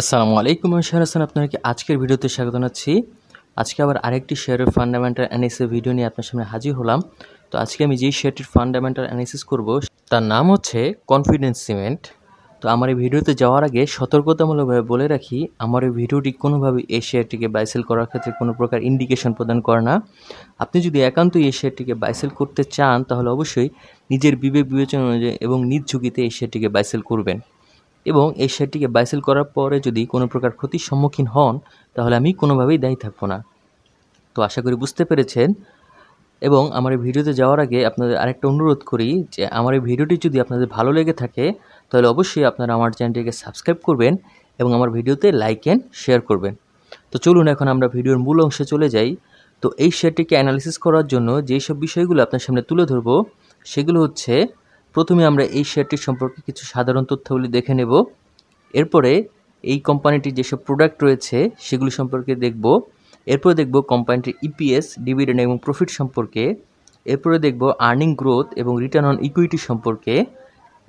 আসসালামু আলাইকুম শেয়ার হাসান আপনাকে আজকের ভিডিওতে স্বাগত জানাচ্ছি আজকে আবার আরেকটি শেয়ারের ফান্ডামেন্টাল অ্যানালিসিস ভিডিও নিয়ে আপনার সামনে হাজির হলাম তো আজকে আমি যেই শেয়ারটির ফান্ডামেন্টাল অ্যানালিসিস করব তার নাম হচ্ছে কনফিডেন্স সিমেন্ট তো আমার এই ভিডিওতে যাওয়ার আগে সতর্কতামূলকভাবে বলে রাখি আমার এই ভিডিওটি কোনোভাবে এই শেয়ারটিকে বাইসেল করার ক্ষেত্রে কোনো প্রকার ইন্ডিকেশন প্রদান করে না আপনি যদি একান্তই এই শেয়ারটিকে বাইসেল করতে চান তাহলে অবশ্যই নিজের বিবেক বিবেচনা অনুযায়ী এবং নিজ ঝুঁকিতে এই শেয়ারটিকে বাইসেল করবেন এবং এই শেয়ারটিকে বাইসেল করার পরে যদি কোনো প্রকার ক্ষতির সম্মুখীন হন তাহলে আমি কোনোভাবেই দায়ী থাকবো না তো আশা করি বুঝতে পেরেছেন এবং আমার এই ভিডিওতে যাওয়ার আগে আপনাদের আরেকটা অনুরোধ করি যে আমার এই ভিডিওটি যদি আপনাদের ভালো লেগে থাকে তাহলে অবশ্যই আপনারা আমার চ্যানেলটিকে সাবস্ক্রাইব করবেন এবং আমার ভিডিওতে লাইক অ্যান্ড শেয়ার করবেন তো চলুন এখন আমরা ভিডিওর মূল অংশে চলে যাই তো এই শেয়ারটিকে অ্যানালিসিস করার জন্য যেই সব বিষয়গুলো আপনার সামনে তুলে ধরবো সেগুলো হচ্ছে প্রথমে আমরা এই শেয়ারটির সম্পর্কে কিছু সাধারণ তথ্যগুলি দেখে নেব এরপরে এই কোম্পানিটির যেসব প্রোডাক্ট রয়েছে সেগুলি সম্পর্কে দেখব এরপরে দেখব কোম্পানিটির ইপিএস e ডিভিডেন্ড এবং প্রফিট সম্পর্কে এরপরে দেখব আর্নিং গ্রোথ এবং রিটার্ন অন ইকুইটি সম্পর্কে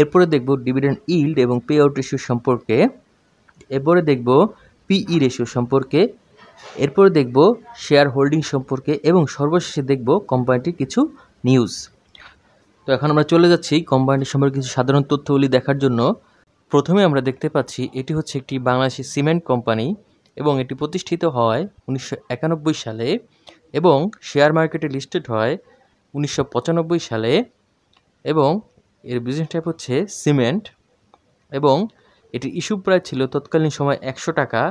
এরপরে দেখব ডিভিডেন্ড ইল্ড এবং পে আউট রেশিও সম্পর্কে এরপরে দেখব পিই রেশিও e সম্পর্কে এরপরে দেখব শেয়ার হোল্ডিং সম্পর্কে এবং সর্বশেষে দেখব কোম্পানিটির কিছু নিউজ তো এখন আমরা চলে যাচ্ছি কোম্পানিটি সম্পর্কে কিছু সাধারণ তথ্যগুলি দেখার জন্য প্রথমে আমরা দেখতে পাচ্ছি এটি হচ্ছে একটি বাংলাদেশি সিমেন্ট কোম্পানি এবং এটি প্রতিষ্ঠিত হয় উনিশশো সালে এবং শেয়ার মার্কেটে লিস্টেড হয় উনিশশো সালে এবং এর বিজনেস টাইপ হচ্ছে সিমেন্ট এবং এটির ইস্যু প্রাইস ছিল তৎকালীন সময় একশো টাকা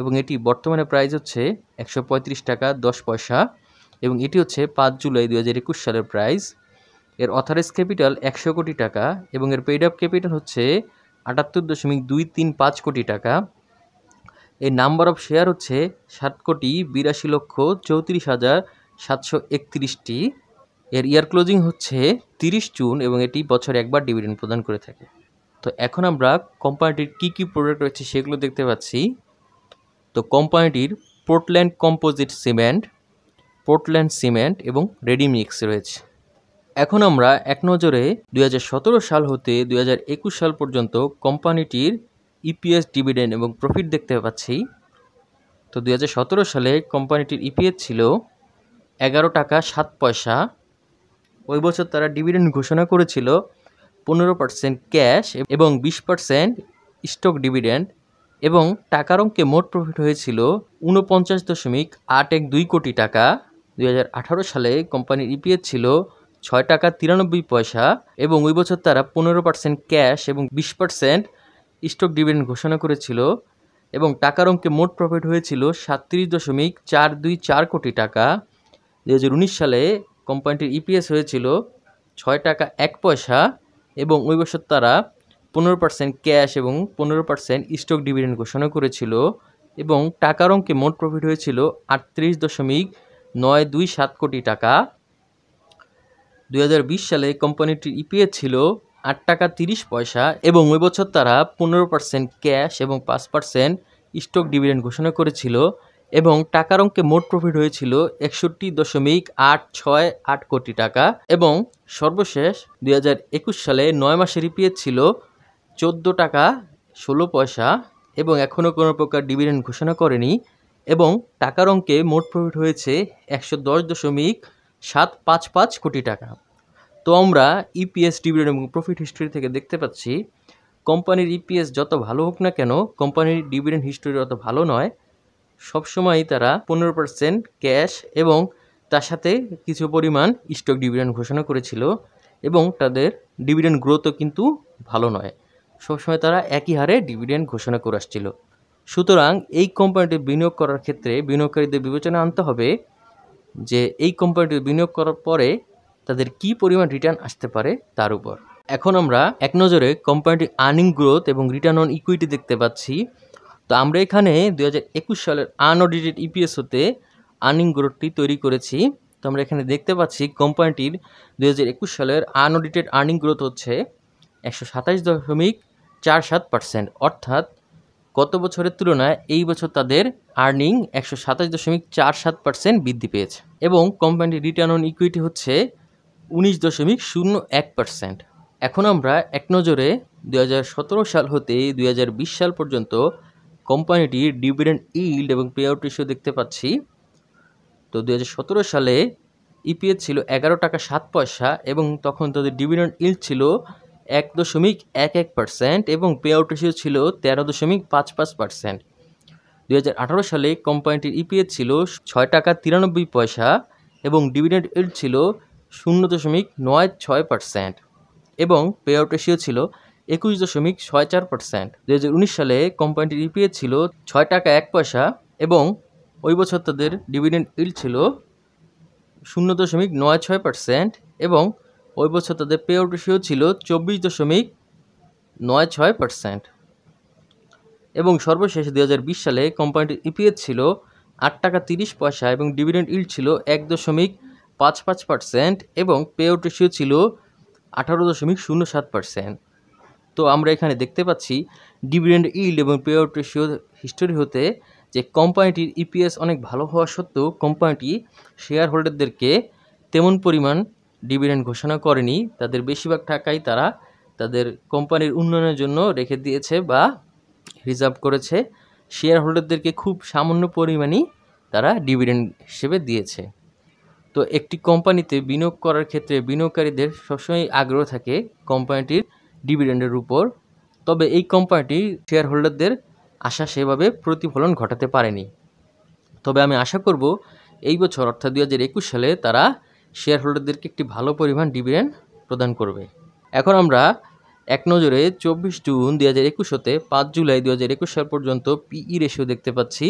এবং এটি বর্তমানে প্রাইস হচ্ছে একশো টাকা দশ পয়সা এবং এটি হচ্ছে পাঁচ জুলাই দু সালের প্রাইস এর অথারাইজ ক্যাপিটাল একশো কোটি টাকা এবং এর পেইড আপ ক্যাপিটাল হচ্ছে আটাত্তর দশমিক দুই তিন পাঁচ কোটি টাকা এর নাম্বার অফ শেয়ার হচ্ছে ষাট কোটি বিরাশি লক্ষ চৌত্রিশ হাজার সাতশো একত্রিশটি এর ইয়ার ক্লোজিং হচ্ছে তিরিশ জুন এবং এটি বছরে একবার ডিভিডেন্ড প্রদান করে থাকে তো এখন আমরা কোম্পানিটির কি কি প্রোডাক্ট রয়েছে সেগুলো দেখতে পাচ্ছি তো কোম্পানিটির Portland composite cement Portland cement এবং রেডিমিক্স রয়েছে এখন আমরা এক নজরে দুই সাল হতে দুই সাল পর্যন্ত কোম্পানিটির ইপিএস e ডিভিডেন্ড এবং প্রফিট দেখতে পাচ্ছি তো দুই সালে কোম্পানিটির ইপিএস e ছিল এগারো টাকা সাত পয়সা ওই বছর তারা ডিভিডেন্ড ঘোষণা করেছিল পনেরো পার্সেন্ট ক্যাশ এবং বিশ পার্সেন্ট স্টক ডিভিডেন্ড এবং টাকার অঙ্কে মোট প্রফিট হয়েছিল ঊনপঞ্চাশ দশমিক আট এক দুই কোটি টাকা দুই সালে কোম্পানির ইপিএস e ছিল ছয় টাকা তিরানব্বই পয়সা এবং ওই বছর তারা পনেরো পার্সেন্ট ক্যাশ এবং বিশ পার্সেন্ট স্টক ডিভিডেন্ড ঘোষণা করেছিল এবং টাকার অঙ্কে মোট প্রফিট হয়েছিল সাতত্রিশ দশমিক চার দুই চার কোটি টাকা দু হাজার উনিশ সালে কোম্পানিটির ইপিএস e হয়েছিল ছয় টাকা এক পয়সা এবং ওই বছর তারা পনেরো পার্সেন্ট ক্যাশ এবং পনেরো পার্সেন্ট স্টক ডিভিডেন্ড ঘোষণা করেছিল এবং টাকার অঙ্কে মোট প্রফিট হয়েছিল আটত্রিশ দশমিক নয় দুই সাত কোটি টাকা দুই সালে কোম্পানিটির ইপিএ e ছিল আট টাকা তিরিশ পয়সা এবং ওই বছর তারা পনেরো পার্সেন্ট ক্যাশ এবং পাঁচ পার্সেন্ট স্টক ডিভিডেন্ড ঘোষণা করেছিল এবং টাকার অঙ্কে মোট প্রফিট হয়েছিল একষট্টি দশমিক আট ছয় আট কোটি টাকা এবং সর্বশেষ দুই সালে নয় মাসের ইপিএ e ছিল চোদ্দো টাকা ষোলো পয়সা এবং এখনও কোনো প্রকার ডিভিডেন্ড ঘোষণা করেনি এবং টাকার অঙ্কে মোট প্রফিট হয়েছে একশো দশ দশমিক সাত পাঁচ পাঁচ কোটি টাকা তো আমরা ইপিএস e ডিভিডেন্ড এবং প্রফিট হিস্ট্রি থেকে দেখতে পাচ্ছি কোম্পানির ইপিএস e যত ভালো হোক না কেন কোম্পানির ডিভিডেন্ড হিস্টরি অত ভালো নয় সবসময়ই তারা পনেরো পার্সেন্ট ক্যাশ এবং তার সাথে কিছু পরিমাণ স্টক ডিভিডেন্ড ঘোষণা করেছিল এবং তাদের ডিভিডেন্ড গ্রোথও কিন্তু ভালো নয় সবসময় তারা একই হারে ডিভিডেন্ড ঘোষণা করে আসছিল সুতরাং এই কোম্পানিটি বিনিয়োগ করার ক্ষেত্রে বিনিয়োগকারীদের বিবেচনা আনতে হবে যে এই কোম্পানিটি বিনিয়োগ করার পরে তাদের কি পরিমাণ রিটার্ন আসতে পারে তার উপর এখন আমরা এক নজরে কোম্পানিটির আর্নিং গ্রোথ এবং রিটার্ন অন ইকুইটি দেখতে পাচ্ছি তো আমরা এখানে দু হাজার একুশ সালের আনঅডিটেড ইপিএস হতে আর্নিং গ্রোথটি তৈরি করেছি তো আমরা এখানে দেখতে পাচ্ছি কোম্পানিটির দু হাজার একুশ সালের আনঅডিটেড আর্নিং গ্রোথ হচ্ছে একশো সাতাশ দশমিক চার সাত পার্সেন্ট অর্থাৎ গত বছরের তুলনায় এই বছর তাদের আর্নিং একশো সাতাশ দশমিক চার সাত পার্সেন্ট বৃদ্ধি পেয়েছে এবং কোম্পানির রিটার্ন অন ইকুইটি হচ্ছে উনিশ দশমিক শূন্য এক পার্সেন্ট এখন আমরা এক নজরে দু সাল হতে দু সাল পর্যন্ত কোম্পানিটির ডিভিডেন্ড ইল্ড এবং পে আউট রেশিও দেখতে পাচ্ছি তো দু সালে ইপিএস e ছিল এগারো টাকা সাত পয়সা এবং তখন তাদের ডিভিডেন্ড ইল্ড ছিল এক দশমিক এক এক পার্সেন্ট এবং পেআউট রেশিও ছিল তেরো দশমিক পাঁচ পাঁচ পার্সেন্ট দু সালে কোম্পানিটির ইপিএস e ছিল ছয় টাকা তিরানব্বই পয়সা এবং ডিভিডেন্ড ইল্ড ছিল শূন্য দশমিক নয় ছয় পার্সেন্ট এবং পেআউট রেশিও ছিল একুশ দশমিক ছয় চার পার্সেন্ট দু উনিশ সালে কোম্পানিটির ইপিএস e ছিল ছয় টাকা এক পয়সা এবং ওই বছর তাদের ডিভিডেন্ড ইল্ড ছিল শূন্য দশমিক নয় ছয় পার্সেন্ট এবং ওই বছর তাদের পে আউট রেশিও ছিল চব্বিশ দশমিক নয় ছয় পার্সেন্ট এবং সর্বশেষ দু হাজার বিশ সালে কোম্পানিটির ইপিএস e ছিল আট টাকা তিরিশ পয়সা এবং ডিভিডেন্ড ইল্ড ছিল এক দশমিক পাঁচ পাঁচ পার্সেন্ট এবং পে আউট রেশিও ছিল আঠারো দশমিক শূন্য সাত পার্সেন্ট তো আমরা এখানে দেখতে পাচ্ছি ডিভিডেন্ড ইল্ড এবং পে আউট রেশিও হিস্টোরি হতে যে কোম্পানিটির ইপিএস e অনেক ভালো হওয়া সত্ত্বেও কোম্পানিটি শেয়ার হোল্ডারদেরকে তেমন পরিমাণ ডিভিডেন্ড ঘোষণা করেনি তাদের বেশিরভাগ টাকাই তারা তাদের কোম্পানির উন্নয়নের জন্য রেখে দিয়েছে বা রিজার্ভ করেছে শেয়ার হোল্ডারদেরকে খুব সামান্য পরিমাণই তারা ডিভিডেন্ড হিসেবে দিয়েছে তো একটি কোম্পানিতে বিনিয়োগ করার ক্ষেত্রে বিনিয়োগকারীদের সবসময় আগ্রহ থাকে কোম্পানিটির ডিভিডেন্ডের উপর তবে এই কোম্পানিটি শেয়ার হোল্ডারদের আশা সেভাবে প্রতিফলন ঘটাতে পারেনি তবে আমি আশা করব এই বছর অর্থাৎ দু সালে তারা শেয়ার হোল্ডারদেরকে একটি ভালো পরিমাণ ডিভিডেন্ড প্রদান করবে এখন আমরা এক নজরে চব্বিশ জুন দু হাজার একুশতে পাঁচ জুলাই দু হাজার একুশ সাল পর্যন্ত পিই রেশিও e দেখতে পাচ্ছি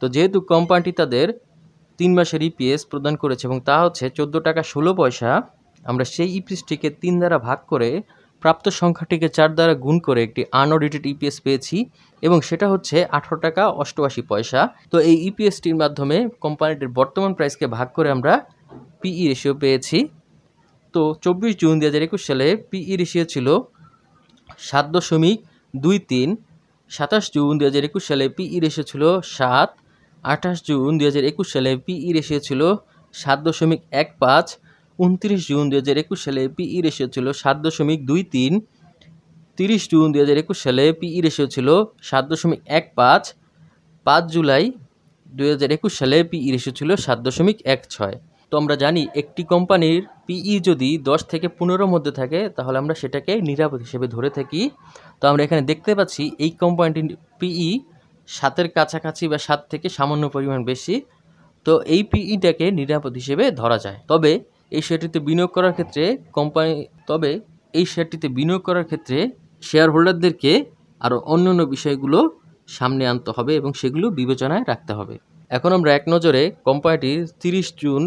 তো যেহেতু কোম্পানিটি তাদের তিন মাসের ইপিএস e প্রদান করেছে এবং তা হচ্ছে চোদ্দো টাকা ষোলো পয়সা আমরা সেই ইপিএসটিকে e তিন দ্বারা ভাগ করে প্রাপ্ত সংখ্যাটিকে চার দ্বারা গুণ করে একটি আনঅডিটেড ইপিএস পেয়েছি এবং সেটা হচ্ছে আঠারো টাকা অষ্টআশি পয়সা তো এই ইপিএসটির মাধ্যমে কোম্পানিটির বর্তমান প্রাইসকে ভাগ করে আমরা পিই রেশিও e পেয়েছি তো চব্বিশ জুন দু হাজার একুশ সালে পিই রেশিও e ছিল সাত দশমিক দুই তিন সাতাশ জুন দু হাজার একুশ সালে পিই রেশিও e ছিল সাত আঠাশ জুন দু হাজার একুশ সালে পিই রেশিও ছিল সাত দশমিক এক পাঁচ উনত্রিশ জুন দু হাজার একুশ সালে পিই রেশিও ছিল সাত দশমিক দুই তিন তিরিশ জুন দু হাজার একুশ সালে পিই রেশিও ছিল সাত দশমিক এক পাঁচ পাঁচ জুলাই দু হাজার একুশ সালে পিই রেশিও ছিল সাত দশমিক এক ছয় তো আমরা জানি একটি কোম্পানির পিই e যদি দশ থেকে পনেরোর মধ্যে থাকে তাহলে আমরা সেটাকে নিরাপদ হিসেবে ধরে থাকি তো আমরা এখানে দেখতে পাচ্ছি এই কোম্পানিটির পিই e সাতের কাছাকাছি বা সাত থেকে সামান্য পরিমাণ বেশি তো এই পিইটাকে e নিরাপদ হিসেবে ধরা যায় তবে এই শেয়ারটিতে বিনিয়োগ করার ক্ষেত্রে কোম্পানি তবে এই শেয়ারটিতে বিনিয়োগ করার ক্ষেত্রে শেয়ার হোল্ডারদেরকে আরও অন্য অন্য বিষয়গুলো সামনে আনতে হবে এবং সেগুলো বিবেচনায় রাখতে হবে এখন আমরা এক নজরে কোম্পানিটির তিরিশ জুন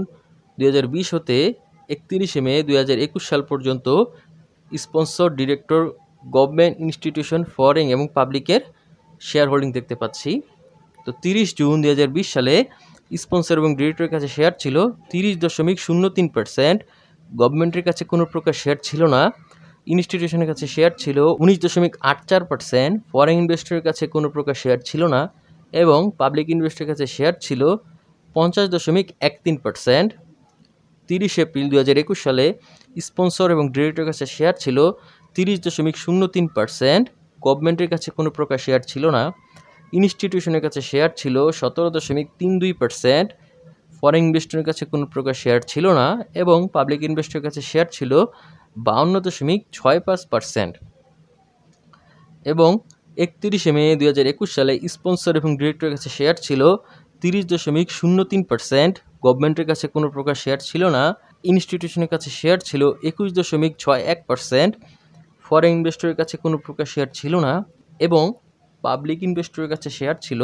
দুই হতে একত্রিশে মে দু সাল পর্যন্ত sponsor director government institution foreign এবং পাবলিকের শেয়ার হোল্ডিং দেখতে পাচ্ছি তো তিরিশ জুন দু সালে স্পন্সর এবং ডিরেক্টরের কাছে শেয়ার ছিল তিরিশ দশমিক শূন্য তিন পার্সেন্ট গভর্নমেন্টের কাছে কোনো প্রকার শেয়ার ছিল না ইনস্টিটিউশনের কাছে শেয়ার ছিল উনিশ দশমিক আট চার পার্সেন্ট ফরেন ইনভেস্টরের কাছে কোনো প্রকার শেয়ার ছিল না এবং পাবলিক ইনভেস্টরের কাছে শেয়ার ছিল পঞ্চাশ দশমিক এক তিন পার্সেন্ট তিরিশ এপ্রিল দু হাজার একুশ সালে স্পন্সর এবং ডিরেক্টরের কাছে শেয়ার ছিল তিরিশ দশমিক শূন্য তিন পার্সেন্ট গভর্নমেন্টের কাছে কোনো প্রকার শেয়ার ছিল না ইনস্টিটিউশনের কাছে শেয়ার ছিল সতেরো দশমিক তিন দুই পার্সেন্ট ফরেন ইনভেস্টরের কাছে কোনো প্রকার শেয়ার ছিল না এবং পাবলিক ইনভেস্টরের কাছে শেয়ার ছিল বাউন্ন দশমিক ছয় পাঁচ পার্সেন্ট এবং একত্রিশে মে দু সালে স্পন্সর এবং ডিরেক্টরের কাছে শেয়ার ছিল তিরিশ দশমিক শূন্য তিন পার্সেন্ট গভর্নমেন্টের কাছে কোনো প্রকার শেয়ার ছিল না ইনস্টিটিউশনের কাছে শেয়ার ছিল একুশ দশমিক ছয় এক পার্সেন্ট ফরেন ইনভেস্টরের কাছে কোনো প্রকার শেয়ার ছিল না এবং পাবলিক ইনভেস্টরের কাছে শেয়ার ছিল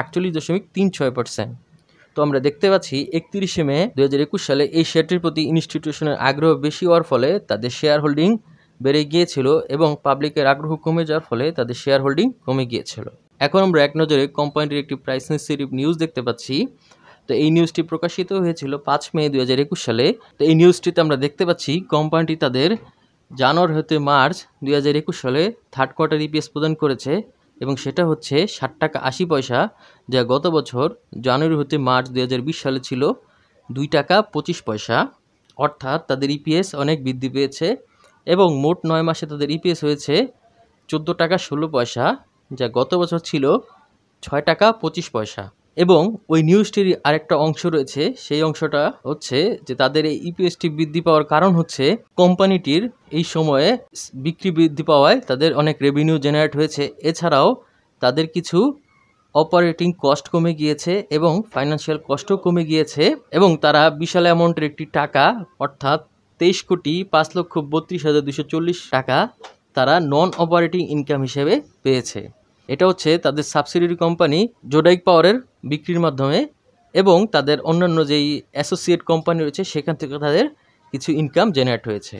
আটচল্লিশ দশমিক তিন ছয় পার্সেন্ট তো আমরা দেখতে পাচ্ছি একত্রিশে মে দু হাজার একুশ সালে এই শেয়ারটির প্রতি ইনস্টিটিউশনের আগ্রহ বেশি হওয়ার ফলে তাদের শেয়ার হোল্ডিং বেড়ে গিয়েছিল এবং পাবলিকের আগ্রহ কমে যাওয়ার ফলে তাদের শেয়ার হোল্ডিং কমে গিয়েছিল এখন আমরা এক নজরে কোম্পানিটির একটি প্রাইস সেন্সিটিভ নিউজ দেখতে পাচ্ছি তো এই নিউজটি প্রকাশিত হয়েছিল পাঁচ মে দু হাজার একুশ সালে তো এই নিউজটিতে আমরা দেখতে পাচ্ছি কোম্পানিটি তাদের জানুয়ারি হতে মার্চ দুই হাজার একুশ সালে থার্ড কোয়ার্টার ইপিএস প্রদান করেছে এবং সেটা হচ্ছে ষাট টাকা আশি পয়সা যা গত বছর জানুয়ারি হতে মার্চ দুই হাজার বিশ সালে ছিল দুই টাকা পঁচিশ পয়সা অর্থাৎ তাদের ইপিএস অনেক বৃদ্ধি পেয়েছে এবং মোট নয় মাসে তাদের ইপিএস হয়েছে চোদ্দো টাকা ষোলো পয়সা যা গত বছর ছিল ছয় টাকা পঁচিশ পয়সা এবং ওই নিউজটির আরেকটা অংশ রয়েছে সেই অংশটা হচ্ছে যে তাদের এই ইপিএসটি e বৃদ্ধি পাওয়ার কারণ হচ্ছে কোম্পানিটির এই সময়ে বিক্রি বৃদ্ধি পাওয়ায় তাদের অনেক রেভিনিউ জেনারেট হয়েছে এছাড়াও তাদের কিছু অপারেটিং কস্ট কমে গিয়েছে এবং ফাইন্যান্সিয়াল কস্টও কমে গিয়েছে এবং তারা বিশাল অ্যামাউন্টের একটি টাকা অর্থাৎ তেইশ কোটি পাঁচ লক্ষ বত্রিশ হাজার দুশো চল্লিশ টাকা তারা নন অপারেটিং ইনকাম হিসেবে পেয়েছে এটা হচ্ছে তাদের সাবসিডিরি কোম্পানি জোডাইক পাওয়ারের বিক্রির মাধ্যমে এবং তাদের অন্যান্য যেই অ্যাসোসিয়েট কোম্পানি রয়েছে সেখান থেকে তাদের কিছু ইনকাম জেনারেট হয়েছে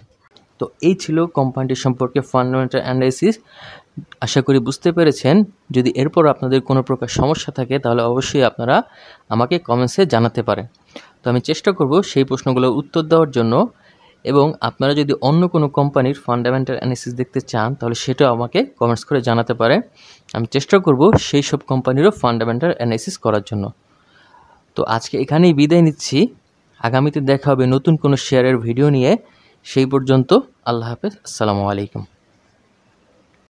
তো এই ছিল কোম্পানিটি সম্পর্কে ফান্ডামেন্টাল অ্যানালাইসিস আশা করি বুঝতে পেরেছেন যদি এরপর আপনাদের কোনো প্রকার সমস্যা থাকে তাহলে অবশ্যই আপনারা আমাকে কমেন্টসে জানাতে পারেন তো আমি চেষ্টা করব সেই প্রশ্নগুলোর উত্তর দেওয়ার জন্য এবং আপনারা যদি অন্য কোনো কোম্পানির ফান্ডামেন্টাল অ্যানালিসিস দেখতে চান তাহলে সেটাও আমাকে কমেন্টস করে জানাতে পারে আমি চেষ্টা করব সেই সব কোম্পানিরও ফান্ডামেন্টাল অ্যানালিসিস করার জন্য তো আজকে এখানেই বিদায় নিচ্ছি আগামীতে দেখা হবে নতুন কোনো শেয়ারের ভিডিও নিয়ে সেই পর্যন্ত আল্লাহ হাফেজ আসসালামু আলাইকুম